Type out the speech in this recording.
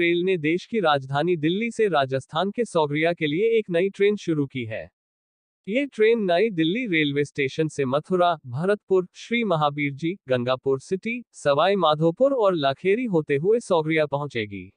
rail ने देश की राजधानी दिल्ली से राजस्थान के सौगरिया के लिए एक नई ट्रेन शुरू की है ये ट्रेन नई दिल्ली रेलवे स्टेशन से मथुरा भरतपुर श्री महावीर जी गंगापुर सिटी सवाई माधोपुर और लाखेरी होते हुए सौगरिया पहुंचेगी